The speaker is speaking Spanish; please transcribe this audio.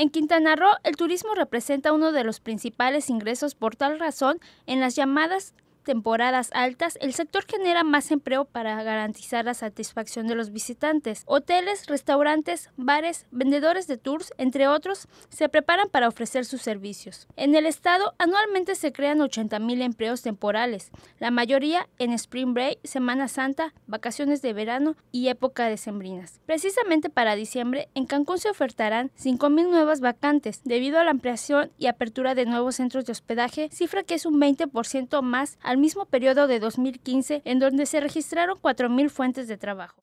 En Quintana Roo, el turismo representa uno de los principales ingresos por tal razón en las llamadas temporadas altas, el sector genera más empleo para garantizar la satisfacción de los visitantes. Hoteles, restaurantes, bares, vendedores de tours, entre otros, se preparan para ofrecer sus servicios. En el estado, anualmente se crean 80.000 empleos temporales, la mayoría en Spring Break, Semana Santa, vacaciones de verano y época de sembrinas. Precisamente para diciembre, en Cancún se ofertarán 5.000 nuevas vacantes debido a la ampliación y apertura de nuevos centros de hospedaje, cifra que es un 20% más al mismo periodo de 2015, en donde se registraron 4.000 fuentes de trabajo.